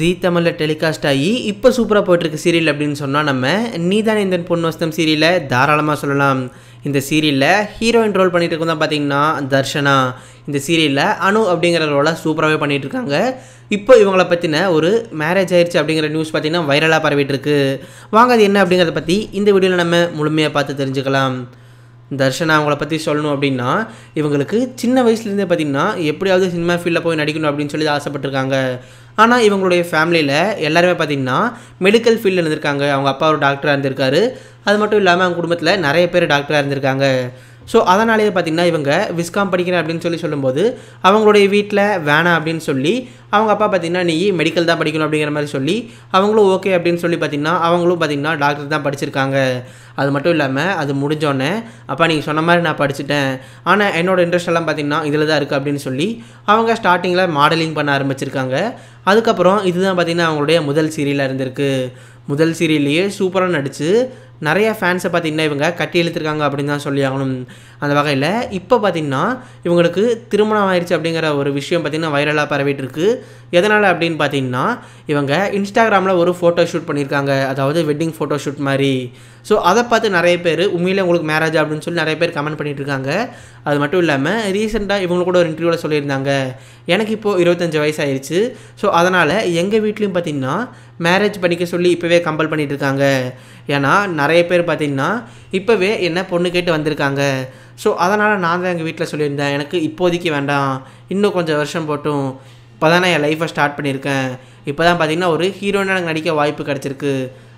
G தமிழில் telecast ஆகி இப்போ சூப்பராக போயிட்டுருக்கு சீரியல் அப்படின்னு சொன்னால் நம்ம நீதானே இந்த பொண்ணு வசந்தம் சீரியலை தாராளமாக சொல்லலாம் இந்த சீரியலில் ஹீரோயின் ரோல் பண்ணிட்டு இருக்கோம் தான் பார்த்தீங்கன்னா தர்ஷனா இந்த சீரியலில் அணு அப்படிங்கிற ரோலை சூப்பராகவே பண்ணிகிட்டு இருக்காங்க இப்போ இவங்களை பற்றின ஒரு மேரேஜ் ஆயிடுச்சு அப்படிங்கிற நியூஸ் பார்த்திங்கன்னா வைரலாக பரவிட்டு இருக்கு வாங்க அது என்ன அப்படிங்கிறத பற்றி இந்த வீடியோவில் நம்ம முழுமையாக பார்த்து தெரிஞ்சுக்கலாம் தர்ஷனா அவங்கள பற்றி சொல்லணும் அப்படின்னா இவங்களுக்கு சின்ன வயசுலேருந்தே பார்த்திங்கன்னா எப்படியாவது சினிமா ஃபீல்டில் போய் நடிக்கணும் அப்படின்னு சொல்லி ஆசைப்பட்டிருக்காங்க ஆனால் இவங்களுடைய ஃபேமிலியில் எல்லாருமே பார்த்திங்கன்னா மெடிக்கல் ஃபீல்டில் இருந்திருக்காங்க அவங்க அப்பா ஒரு டாக்டராக இருந்திருக்காரு அது மட்டும் இல்லாமல் அவங்க குடும்பத்தில் நிறைய பேர் டாக்டராக இருந்திருக்காங்க ஸோ அதனாலேயே பார்த்திங்கன்னா இவங்க விஸ்காம் படிக்கிறேன் அப்படின்னு சொல்லி சொல்லும்போது அவங்களுடைய வீட்டில் வேணாம் அப்படின்னு சொல்லி அவங்க அப்பா பார்த்திங்கன்னா நீ மெடிக்கல் தான் படிக்கணும் அப்படிங்கிற மாதிரி சொல்லி அவங்களும் ஓகே அப்படின்னு சொல்லி பார்த்திங்கன்னா அவங்களும் பார்த்திங்கன்னா டாக்டர் தான் படிச்சிருக்காங்க அது மட்டும் இல்லாமல் அது முடிஞ்சோடனே அப்பா நீங்கள் சொன்ன மாதிரி நான் படிச்சுட்டேன் ஆனால் என்னோடய இன்ட்ரெஸ்ட் எல்லாம் பார்த்திங்கன்னா இதில் தான் இருக்குது அப்படின்னு சொல்லி அவங்க ஸ்டார்டிங்கில் மாடலிங் பண்ண ஆரம்பிச்சிருக்காங்க அதுக்கப்புறம் இதுதான் பார்த்திங்கன்னா அவங்களுடைய முதல் சீரியலாக இருந்திருக்கு முதல் சீரியல்லையே சூப்பராக நடித்து நிறைய ஃபேன்ஸை பார்த்திங்கன்னா இவங்க கட்டி இழுத்துருக்காங்க அப்படின்னு தான் சொல்லி ஆகணும் அந்த வகையில் இப்போ பார்த்திங்கன்னா இவங்களுக்கு திருமணம் ஆயிடுச்சு அப்படிங்கிற ஒரு விஷயம் பார்த்திங்கன்னா வைரலாக பரவிட்டு இருக்கு எதனால் அப்படின்னு பார்த்திங்கன்னா இவங்க இன்ஸ்டாகிராமில் ஒரு ஃபோட்டோ ஷூட் பண்ணியிருக்காங்க அதாவது வெட்டிங் ஃபோட்டோ ஷூட் மாதிரி ஸோ அதை பார்த்து நிறைய பேர் உண்மையிலே உங்களுக்கு மேரேஜ் அப்படின்னு சொல்லி நிறைய பேர் கமெண்ட் பண்ணிட்டு இருக்காங்க அது மட்டும் இல்லாமல் ரீசெண்டாக இவங்க கூட ஒரு இன்டர்வியூவில் சொல்லியிருந்தாங்க எனக்கு இப்போது இருபத்தஞ்சி வயசு ஆயிடுச்சு ஸோ அதனால் எங்கள் வீட்லேயும் பார்த்திங்கன்னா மேரேஜ் பண்ணிக்க சொல்லி இப்போவே கம்பல் பண்ணிகிட்டு இருக்காங்க ஏன்னா நிறைய பேர் பார்த்திங்கன்னா இப்போவே என்ன பொண்ணு கேட்டு வந்திருக்காங்க ஸோ அதனால் நான் தான் எங்கள் வீட்டில் சொல்லியிருந்தேன் எனக்கு இப்போதைக்கு வேண்டாம் இன்னும் கொஞ்சம் வருஷம் போட்டும் இப்போ தான் நான் என் லைஃப்பை ஸ்டார்ட் பண்ணியிருக்கேன் இப்போ தான் பார்த்திங்கன்னா ஒரு ஹீரோயினாக நடிக்க வாய்ப்பு கிடச்சிருக்கு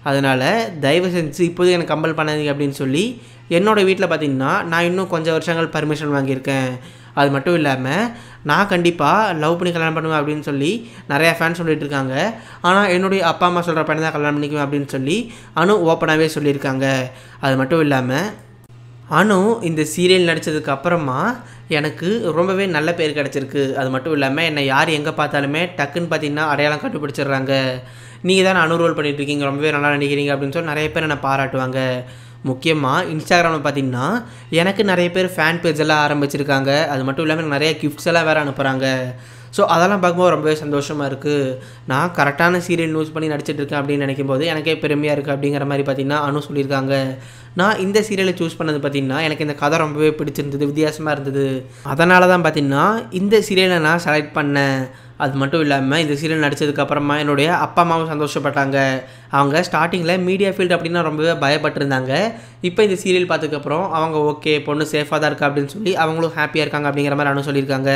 அதனால் தயவு செஞ்சு இப்போதைக்கு எனக்கு கம்பல் பண்ணாதீங்க அப்படின்னு சொல்லி என்னோடய வீட்டில் பார்த்திங்கன்னா நான் இன்னும் கொஞ்சம் வருஷங்கள் பர்மிஷன் வாங்கியிருக்கேன் அது மட்டும் இல்லாமல் நான் கண்டிப்பாக லவ் பண்ணி கல்யாணம் பண்ணுவேன் அப்படின்னு சொல்லி நிறையா ஃபேன்ஸ் சொல்லிட்டு இருக்காங்க ஆனால் என்னுடைய அப்பா அம்மா சொல்கிற பையன் தான் கல்யாணம் பண்ணிக்குவேன் அப்படின்னு சொல்லி அனு ஓப்பனாகவே சொல்லியிருக்காங்க அது மட்டும் இல்லாமல் அனு இந்த சீரியல் நடித்ததுக்கு அப்புறமா எனக்கு ரொம்பவே நல்ல பேர் கிடச்சிருக்கு அது மட்டும் இல்லாமல் என்னை யார் எங்கே பார்த்தாலுமே டக்குன்னு பார்த்திங்கன்னா அடையாளம் கண்டுபிடிச்சிடுறாங்க நீங்கள் தான் அனு ரோல் பண்ணிகிட்ருக்கீங்க ரொம்பவே நல்லா நடிக்கிறீங்க அப்படின்னு சொல்லி நிறைய பேர் என்னை பாராட்டுவாங்க முக்கியமாக இன்ஸ்டாகிராமில் பார்த்தீங்கன்னா எனக்கு நிறைய பேர் ஃபேன் பேஜ் எல்லாம் ஆரம்பிச்சிருக்காங்க அது மட்டும் இல்லாமல் நிறைய கிஃப்ட்ஸ் எல்லாம் வேறு அனுப்புகிறாங்க ஸோ அதெல்லாம் பார்க்கும்போது ரொம்பவே சந்தோஷமாக இருக்குது நான் கரெக்டான சீரியல் நியூஸ் பண்ணி நடிச்சிட்ருக்கேன் அப்படின்னு நினைக்கும் போது எனக்கே பெருமையாக இருக்குது அப்படிங்கிற மாதிரி பார்த்திங்கன்னா அனு சொல்லியிருக்காங்க நான் இந்த சீரியலை சூஸ் பண்ணது பார்த்திங்கன்னா எனக்கு இந்த கதை ரொம்பவே பிடிச்சிருந்தது வித்தியாசமாக இருந்தது அதனால தான் பார்த்திங்கன்னா இந்த சீரியலை நான் செலக்ட் பண்ணேன் அது மட்டும் இல்லாமல் இந்த சீரியல் நடித்ததுக்கப்புறமா என்னுடைய அப்பா அம்மாவும் சந்தோஷப்பட்டாங்க அவங்க ஸ்டார்டிங்கில் மீடியா ஃபீல்டு அப்படின்னா ரொம்பவே பயப்பட்டிருந்தாங்க இப்போ இந்த சீரியல் பார்த்ததுக்கப்புறம் அவங்க ஓகே பொண்ணு சேஃபாக தான் இருக்கா அப்படின்னு சொல்லி அவங்களும் ஹாப்பியாக இருக்காங்க அப்படிங்கிற மாதிரி அனு சொல்லியிருக்காங்க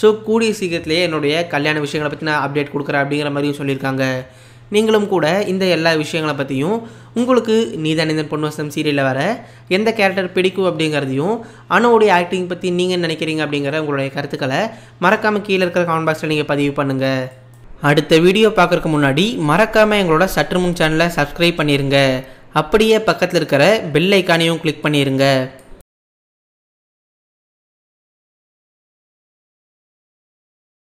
ஸோ கூடிய சீக்கிரத்திலேயே என்னுடைய கல்யாண விஷயங்களை பற்றி நான் அப்டேட் கொடுக்குறேன் அப்படிங்கிற மாதிரியும் சொல்லியிருக்காங்க நீங்களும் கூட இந்த எல்லா விஷயங்களை பற்றியும் உங்களுக்கு நீதான் இந்த பொன்வசம் சீரியலில் வர எந்த கேரக்டர் பிடிக்கும் அப்படிங்கிறதையும் அணுவோடைய ஆக்டிங் பற்றி நீங்கள் நினைக்கிறீங்க அப்படிங்கிற உங்களுடைய கருத்துக்களை மறக்காமல் கீழே இருக்கிற காமெண்ட் பாக்ஸில் நீங்கள் பதிவு பண்ணுங்கள் அடுத்த வீடியோ பார்க்குறக்கு முன்னாடி மறக்காமல் எங்களோட சற்று முன் சேனலை சப்ஸ்கிரைப் பண்ணிடுங்க அப்படியே பக்கத்தில் இருக்கிற பெல் ஐக்கானையும் கிளிக் பண்ணிடுங்க